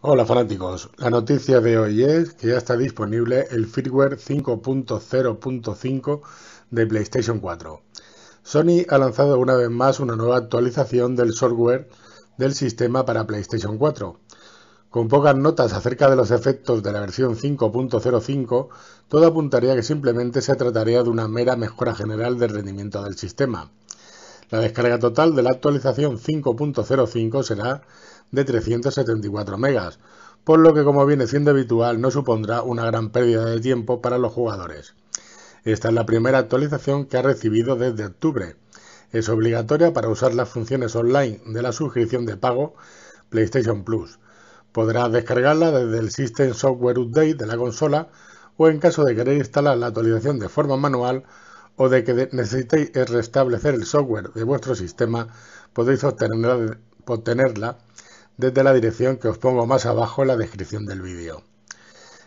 Hola fanáticos, la noticia de hoy es que ya está disponible el firmware 5.0.5 de PlayStation 4. Sony ha lanzado una vez más una nueva actualización del software del sistema para PlayStation 4. Con pocas notas acerca de los efectos de la versión 5.05, todo apuntaría que simplemente se trataría de una mera mejora general del rendimiento del sistema. La descarga total de la actualización 5.05 será de 374 MB, por lo que como viene siendo habitual no supondrá una gran pérdida de tiempo para los jugadores. Esta es la primera actualización que ha recibido desde octubre. Es obligatoria para usar las funciones online de la suscripción de pago PlayStation Plus. Podrás descargarla desde el System Software Update de la consola o en caso de querer instalar la actualización de forma manual, o de que necesitéis restablecer el software de vuestro sistema, podéis obtenerla, desde la dirección que os pongo más abajo en la descripción del vídeo.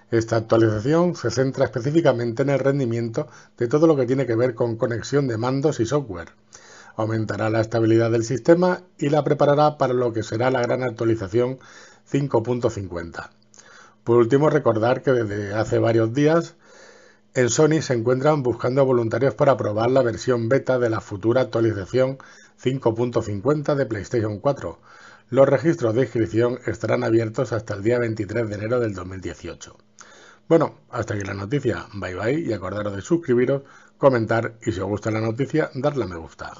Esta actualización se centra específicamente en el rendimiento de todo lo que tiene que ver con conexión de mandos y software. Aumentará la estabilidad del sistema y la preparará para lo que será la gran actualización 5.50. Por último, recordar que desde hace varios días en Sony se encuentran buscando voluntarios para probar la versión beta de la futura actualización 5.50 de PlayStation 4. Los registros de inscripción estarán abiertos hasta el día 23 de enero del 2018. Bueno, hasta aquí la noticia. Bye bye y acordaros de suscribiros, comentar y si os gusta la noticia, darle a me gusta.